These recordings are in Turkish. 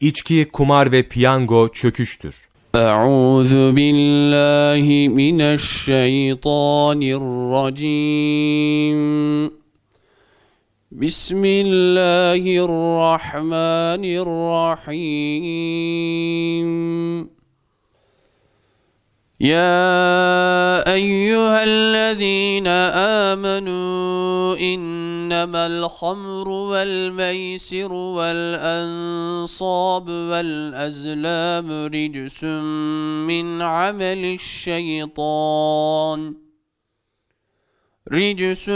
İçki, kumar ve piyango çöküştür. Euzu billahi mineşşeytanirracim. Bismillahirrahmanirrahim. يا أيها الذين آمنوا إن إنما الخمر والميسر والأنصاب والأزلام رجس من عمل الشيطان رجس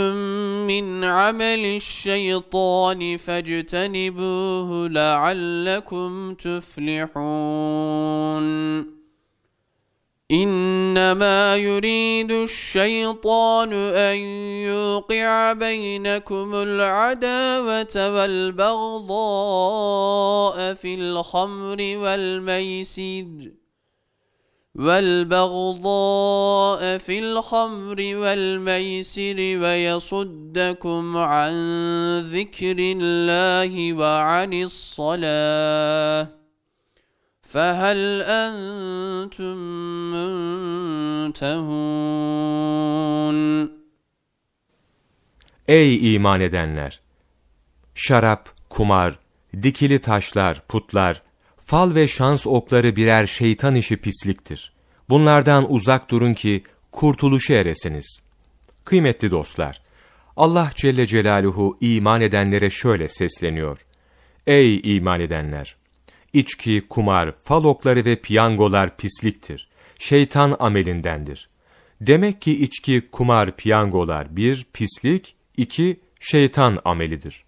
من عمل الشيطان فاجتنبوه لعلكم تفلحون انما يريد الشيطان ان يوقع بينكم العداوه والبغضاء في الخمر والميسر والبغضاء في الخمر والميسر ويصدكم عن ذكر الله وعن الصلاه فهل أنتم منتهون Ey iman edenler! Şarap, kumar, dikili taşlar, putlar, fal ve şans okları birer şeytan işi pisliktir. Bunlardan uzak durun ki kurtuluşa eresiniz. Kıymetli dostlar, Allah Celle Celaluhu iman edenlere şöyle sesleniyor. Ey iman edenler! İçki, kumar, falokları ve piyangolar pisliktir. Şeytan amelindendir. Demek ki içki, kumar, piyangolar bir pislik, iki şeytan amelidir.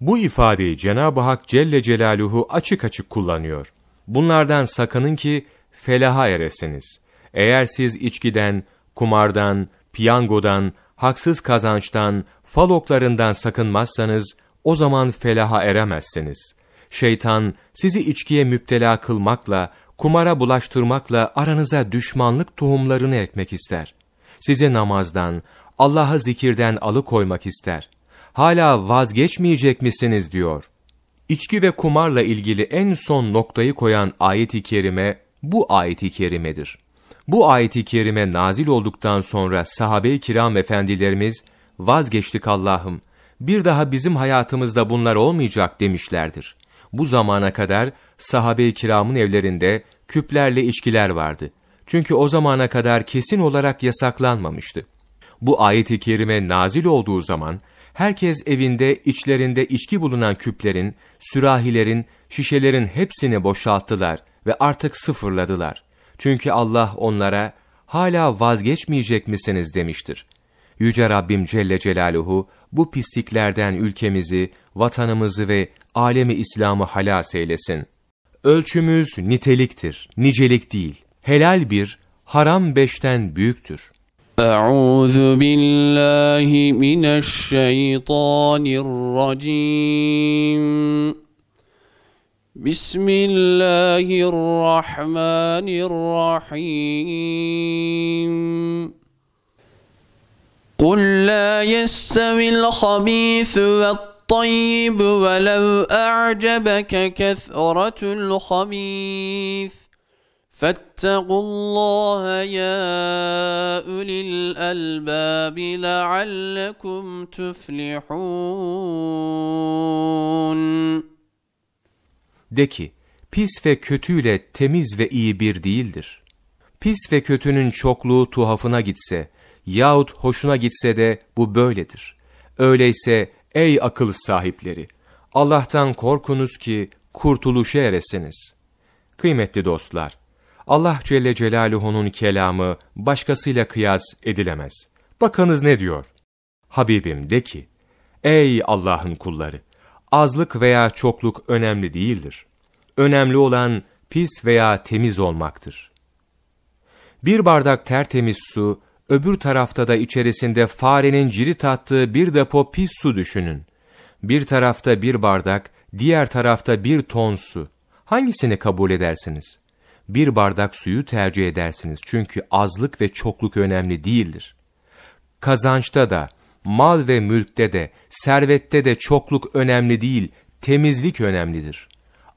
Bu ifadeyi Cenab-ı Hak Celle Celaluhu açık açık kullanıyor. Bunlardan sakının ki felaha eresiniz. Eğer siz içkiden, kumardan, piyangodan, haksız kazançtan, faloklarından sakınmazsanız o zaman felaha eremezsiniz. Şeytan sizi içkiye müptela kılmakla, kumara bulaştırmakla aranıza düşmanlık tohumlarını ekmek ister. Sizi namazdan, Allah'a zikirden alıkoymak ister. Hala vazgeçmeyecek misiniz diyor. İçki ve kumarla ilgili en son noktayı koyan ayet-i kerime bu ayet-i kerimedir. Bu ayet-i kerime nazil olduktan sonra sahabe-i kiram efendilerimiz vazgeçtik Allah'ım bir daha bizim hayatımızda bunlar olmayacak demişlerdir bu zamana kadar sahabe-i kiramın evlerinde küplerle içkiler vardı. Çünkü o zamana kadar kesin olarak yasaklanmamıştı. Bu ayet-i kerime nazil olduğu zaman herkes evinde içlerinde içki bulunan küplerin, sürahilerin, şişelerin hepsini boşalttılar ve artık sıfırladılar. Çünkü Allah onlara hala vazgeçmeyecek misiniz demiştir. Yüce Rabbim Celle Celaluhu bu pisliklerden ülkemizi, vatanımızı ve alemi İslam'ı halas eylesin. Ölçümüz niteliktir, nicelik değil. Helal bir, haram beşten büyüktür. Euzu billahi mineşşeytanirracim. Bismillahirrahmanirrahim. Kul la yestevi l-habîsü ve الطيب ولو أعجبك كثرة الخبيث فاتقوا الله يا أولي الألباب لعلكم تفلحون De ki, pis ve kötüyle temiz ve iyi bir değildir. Pis ve kötünün çokluğu tuhafına gitse yahut hoşuna gitse de bu böyledir. Öyleyse Ey akıl sahipleri! Allah'tan korkunuz ki kurtuluşa eresiniz. Kıymetli dostlar! Allah Celle Celaluhu'nun kelamı başkasıyla kıyas edilemez. Bakınız ne diyor? Habibim de ki, Ey Allah'ın kulları! Azlık veya çokluk önemli değildir. Önemli olan pis veya temiz olmaktır. Bir bardak tertemiz su, Öbür tarafta da içerisinde farenin cirit attığı bir depo pis su düşünün. Bir tarafta bir bardak, diğer tarafta bir ton su. Hangisini kabul edersiniz? Bir bardak suyu tercih edersiniz çünkü azlık ve çokluk önemli değildir. Kazançta da, mal ve mülkte de, servette de çokluk önemli değil, temizlik önemlidir.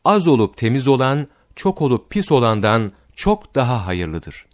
Az olup temiz olan, çok olup pis olandan çok daha hayırlıdır.